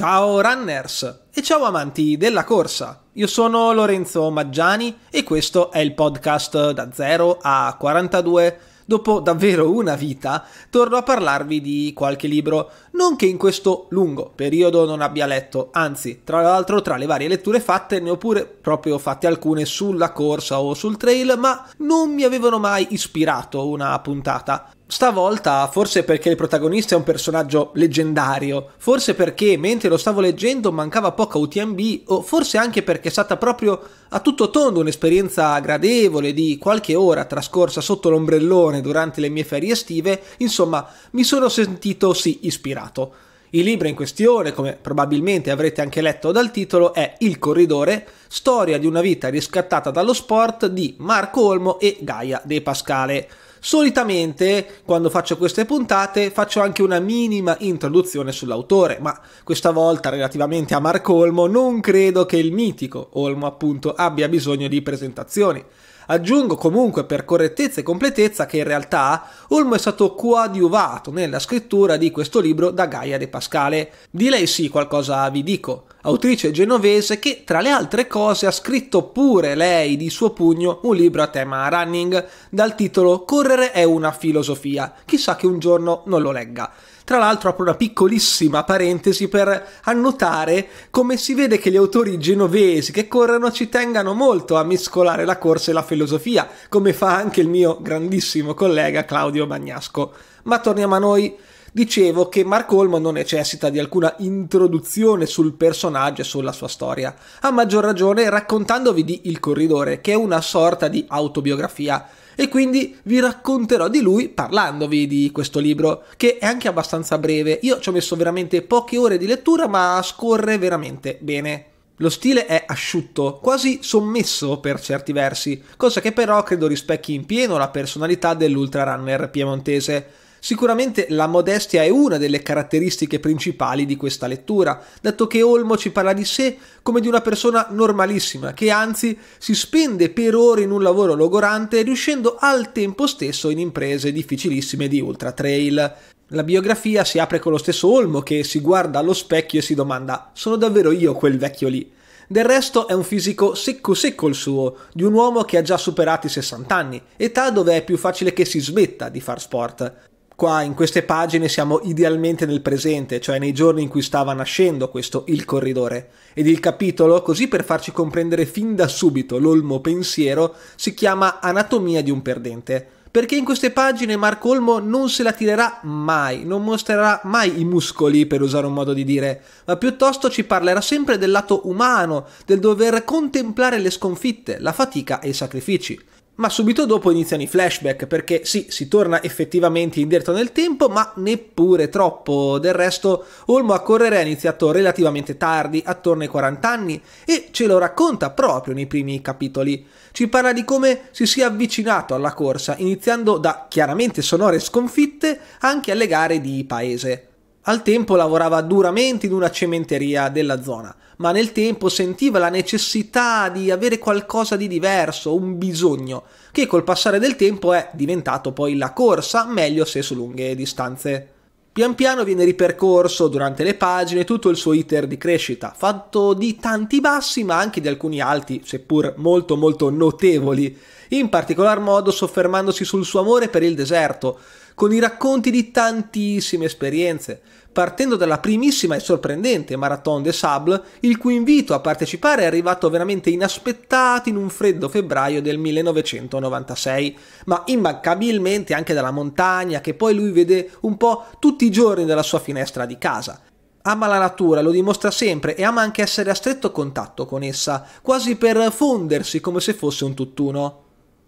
Ciao runners e ciao amanti della corsa. Io sono Lorenzo Maggiani e questo è il podcast da 0 a 42. Dopo davvero una vita torno a parlarvi di qualche libro non che in questo lungo periodo non abbia letto, anzi, tra l'altro tra le varie letture fatte ne ho pure proprio fatte alcune sulla corsa o sul trail, ma non mi avevano mai ispirato una puntata. Stavolta, forse perché il protagonista è un personaggio leggendario, forse perché mentre lo stavo leggendo mancava poca UTMB, o forse anche perché è stata proprio a tutto tondo un'esperienza gradevole di qualche ora trascorsa sotto l'ombrellone durante le mie ferie estive, insomma, mi sono sentito sì ispirato pubblicato. Il libro in questione, come probabilmente avrete anche letto dal titolo, è Il Corridore, storia di una vita riscattata dallo sport di Marco Olmo e Gaia De Pascale. Solitamente quando faccio queste puntate faccio anche una minima introduzione sull'autore, ma questa volta relativamente a Marco Olmo non credo che il mitico Olmo appunto abbia bisogno di presentazioni. Aggiungo comunque per correttezza e completezza che in realtà Olmo è stato coadiuvato nella scrittura di questo libro da Gaia De Pascale. Di lei sì qualcosa vi dico autrice genovese che tra le altre cose ha scritto pure lei di suo pugno un libro a tema running dal titolo Correre è una filosofia, chissà che un giorno non lo legga. Tra l'altro apro una piccolissima parentesi per annotare come si vede che gli autori genovesi che corrono ci tengano molto a mescolare la corsa e la filosofia, come fa anche il mio grandissimo collega Claudio Magnasco. Ma torniamo a noi. Dicevo che Mark Olmo non necessita di alcuna introduzione sul personaggio e sulla sua storia, a maggior ragione raccontandovi di Il Corridore, che è una sorta di autobiografia e quindi vi racconterò di lui parlandovi di questo libro, che è anche abbastanza breve. Io ci ho messo veramente poche ore di lettura, ma scorre veramente bene. Lo stile è asciutto, quasi sommesso per certi versi, cosa che però credo rispecchi in pieno la personalità dell'ultrarunner piemontese Sicuramente la modestia è una delle caratteristiche principali di questa lettura, dato che Olmo ci parla di sé come di una persona normalissima, che anzi si spende per ore in un lavoro logorante, riuscendo al tempo stesso in imprese difficilissime di ultra trail. La biografia si apre con lo stesso Olmo che si guarda allo specchio e si domanda: sono davvero io quel vecchio lì? Del resto è un fisico secco secco il suo, di un uomo che ha già superato i 60 anni, età dove è più facile che si smetta di far sport qua in queste pagine siamo idealmente nel presente, cioè nei giorni in cui stava nascendo questo Il Corridore. Ed il capitolo, così per farci comprendere fin da subito l'olmo pensiero, si chiama Anatomia di un perdente. Perché in queste pagine Marco Olmo non se la tirerà mai, non mostrerà mai i muscoli, per usare un modo di dire, ma piuttosto ci parlerà sempre del lato umano, del dover contemplare le sconfitte, la fatica e i sacrifici ma subito dopo iniziano i flashback perché sì, si torna effettivamente indietro nel tempo, ma neppure troppo. Del resto, Olmo a correre ha iniziato relativamente tardi, attorno ai 40 anni, e ce lo racconta proprio nei primi capitoli. Ci parla di come si sia avvicinato alla corsa, iniziando da chiaramente sonore sconfitte anche alle gare di paese. Al tempo lavorava duramente in una cementeria della zona, ma nel tempo sentiva la necessità di avere qualcosa di diverso, un bisogno, che col passare del tempo è diventato poi la corsa, meglio se su lunghe distanze. Pian piano viene ripercorso durante le pagine tutto il suo iter di crescita, fatto di tanti bassi ma anche di alcuni alti, seppur molto molto notevoli, in particolar modo soffermandosi sul suo amore per il deserto, con i racconti di tantissime esperienze, partendo dalla primissima e sorprendente Marathon de Sable, il cui invito a partecipare è arrivato veramente inaspettato in un freddo febbraio del 1996, ma immancabilmente anche dalla montagna che poi lui vede un po' tutti i giorni dalla sua finestra di casa. Ama la natura, lo dimostra sempre e ama anche essere a stretto contatto con essa, quasi per fondersi come se fosse un tutt'uno.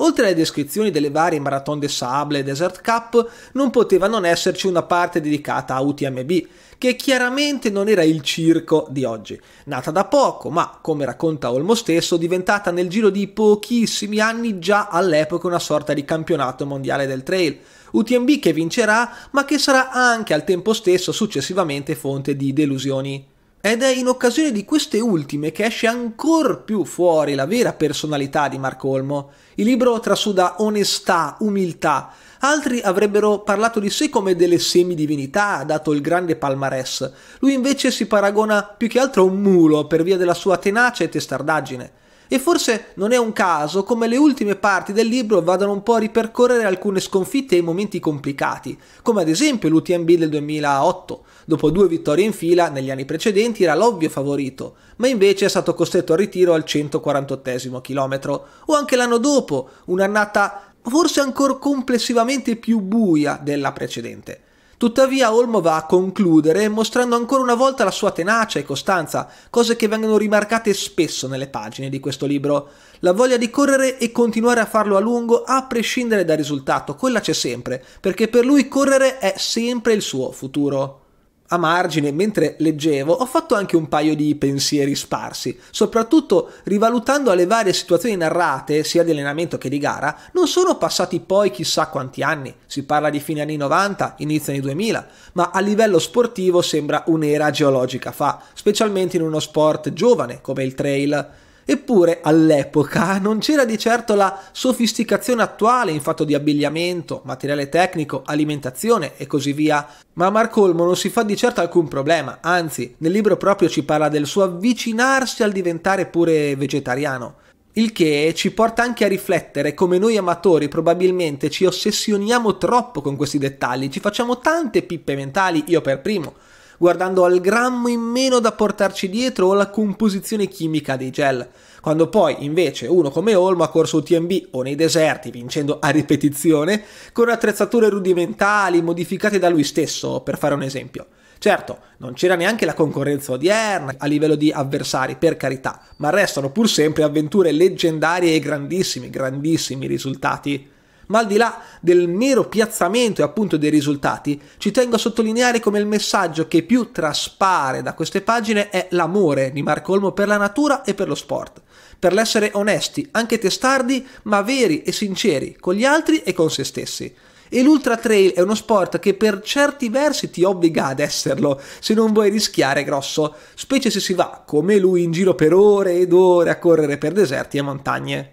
Oltre alle descrizioni delle varie maratone de Sable e Desert Cup, non poteva non esserci una parte dedicata a UTMB, che chiaramente non era il circo di oggi, nata da poco, ma come racconta Olmo stesso, diventata nel giro di pochissimi anni già all'epoca una sorta di campionato mondiale del trail. UTMB che vincerà, ma che sarà anche al tempo stesso successivamente fonte di delusioni ed è in occasione di queste ultime che esce ancora più fuori la vera personalità di Marco Olmo. Il libro trasuda onestà, umiltà. Altri avrebbero parlato di sé come delle semidivinità, dato il grande palmarès. Lui invece si paragona più che altro a un mulo per via della sua tenacia e testardaggine. E forse non è un caso come le ultime parti del libro vadano un po' a ripercorrere alcune sconfitte e momenti complicati, come ad esempio l'UTMB del 2008. Dopo due vittorie in fila negli anni precedenti era l'ovvio favorito, ma invece è stato costretto al ritiro al 148 chilometro. O anche l'anno dopo, un'annata forse ancora complessivamente più buia della precedente. Tuttavia Olmo va a concludere mostrando ancora una volta la sua tenacia e costanza, cose che vengono rimarcate spesso nelle pagine di questo libro. La voglia di correre e continuare a farlo a lungo a prescindere dal risultato, quella c'è sempre, perché per lui correre è sempre il suo futuro a margine, mentre leggevo, ho fatto anche un paio di pensieri sparsi, soprattutto rivalutando le varie situazioni narrate, sia di allenamento che di gara, non sono passati poi chissà quanti anni, si parla di fine anni 90, inizio anni 2000, ma a livello sportivo sembra un'era geologica fa, specialmente in uno sport giovane come il trail Eppure all'epoca non c'era di certo la sofisticazione attuale in fatto di abbigliamento, materiale tecnico, alimentazione e così via, ma a Olmo non si fa di certo alcun problema, anzi nel libro proprio ci parla del suo avvicinarsi al diventare pure vegetariano. Il che ci porta anche a riflettere come noi amatori probabilmente ci ossessioniamo troppo con questi dettagli, ci facciamo tante pippe mentali, io per primo, guardando al grammo in meno da portarci dietro o la composizione chimica dei gel. Quando poi invece uno come Olmo ha corso UTMB o nei deserti vincendo a ripetizione con attrezzature rudimentali modificate da lui stesso, per fare un esempio. Certo, non c'era neanche la concorrenza odierna a livello di avversari, per carità, ma restano pur sempre avventure leggendarie e grandissimi, grandissimi risultati. Ma al di là del mero piazzamento e appunto dei risultati, ci tengo a sottolineare come il messaggio che più traspare da queste pagine è l'amore di Marco Olmo per la natura e per lo sport, per l'essere onesti, anche testardi, ma veri e sinceri con gli altri e con se stessi. E l'ultra trail è uno sport che per certi versi ti obbliga ad esserlo, se non vuoi rischiare grosso, specie se si va, come lui, in giro per ore ed ore a correre per deserti e montagne.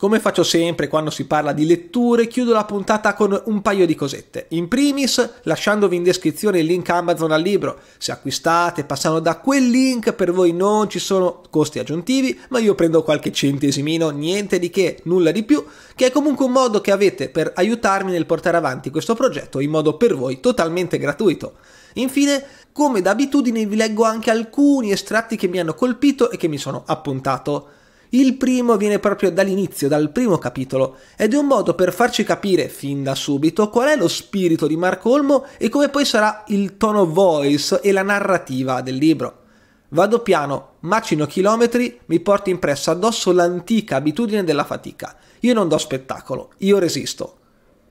Come faccio sempre quando si parla di letture, chiudo la puntata con un paio di cosette. In primis, lasciandovi in descrizione il link Amazon al libro. Se acquistate passando da quel link, per voi non ci sono costi aggiuntivi, ma io prendo qualche centesimino, niente di che, nulla di più, che è comunque un modo che avete per aiutarmi nel portare avanti questo progetto in modo per voi totalmente gratuito. Infine, come d'abitudine, vi leggo anche alcuni estratti che mi hanno colpito e che mi sono appuntato. Il primo viene proprio dall'inizio, dal primo capitolo, ed è un modo per farci capire fin da subito qual è lo spirito di Marco Olmo e come poi sarà il tono voice e la narrativa del libro. Vado piano, macino chilometri, mi porto impressa addosso l'antica abitudine della fatica. Io non do spettacolo, io resisto.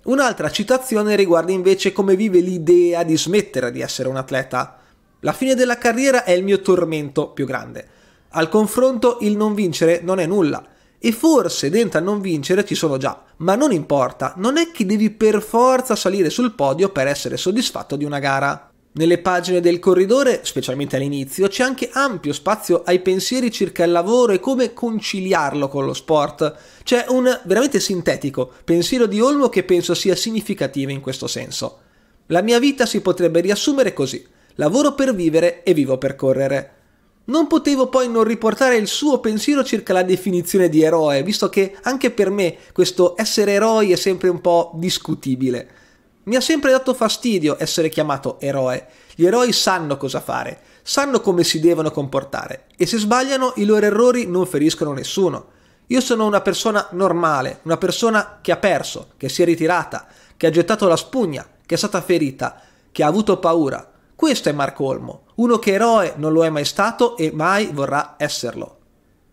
Un'altra citazione riguarda invece come vive l'idea di smettere di essere un atleta. La fine della carriera è il mio tormento più grande al confronto il non vincere non è nulla. E forse dentro al non vincere ci sono già, ma non importa, non è che devi per forza salire sul podio per essere soddisfatto di una gara. Nelle pagine del corridore, specialmente all'inizio, c'è anche ampio spazio ai pensieri circa il lavoro e come conciliarlo con lo sport. C'è un veramente sintetico pensiero di Olmo che penso sia significativo in questo senso. La mia vita si potrebbe riassumere così: lavoro per vivere e vivo per correre. Non potevo poi non riportare il suo pensiero circa la definizione di eroe, visto che anche per me questo essere eroi è sempre un po' discutibile. Mi ha sempre dato fastidio essere chiamato eroe. Gli eroi sanno cosa fare, sanno come si devono comportare e se sbagliano i loro errori non feriscono nessuno. Io sono una persona normale, una persona che ha perso, che si è ritirata, che ha gettato la spugna, che è stata ferita, che ha avuto paura, questo è Marco Olmo, uno che eroe non lo è mai stato e mai vorrà esserlo.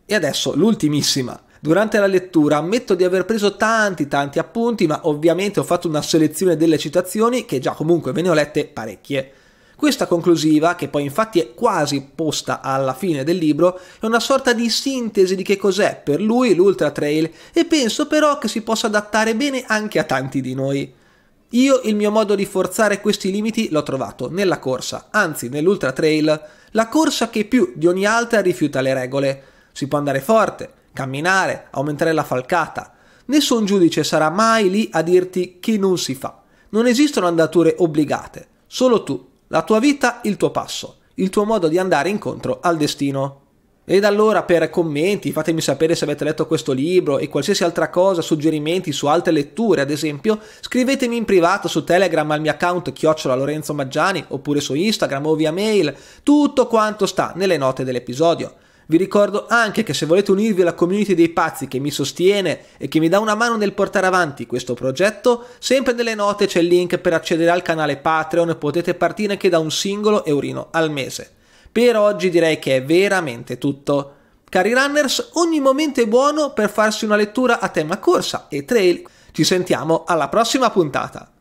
E adesso l'ultimissima. Durante la lettura ammetto di aver preso tanti tanti appunti, ma ovviamente ho fatto una selezione delle citazioni che già comunque ve ne ho lette parecchie. Questa conclusiva, che poi infatti è quasi posta alla fine del libro, è una sorta di sintesi di che cos'è per lui l'Ultra Trail e penso però che si possa adattare bene anche a tanti di noi. Io il mio modo di forzare questi limiti l'ho trovato nella corsa, anzi nell'ultra trail, la corsa che più di ogni altra rifiuta le regole. Si può andare forte, camminare, aumentare la falcata. Nessun giudice sarà mai lì a dirti che non si fa. Non esistono andature obbligate, solo tu, la tua vita, il tuo passo, il tuo modo di andare incontro al destino. Ed allora per commenti fatemi sapere se avete letto questo libro e qualsiasi altra cosa, suggerimenti su altre letture ad esempio, scrivetemi in privato su Telegram al mio account chiocciola Lorenzo Maggiani oppure su Instagram o via mail, tutto quanto sta nelle note dell'episodio. Vi ricordo anche che se volete unirvi alla community dei pazzi che mi sostiene e che mi dà una mano nel portare avanti questo progetto, sempre nelle note c'è il link per accedere al canale Patreon e potete partire anche da un singolo eurino al mese. Per oggi direi che è veramente tutto. Cari runners, ogni momento è buono per farsi una lettura a tema corsa e trail. Ci sentiamo alla prossima puntata.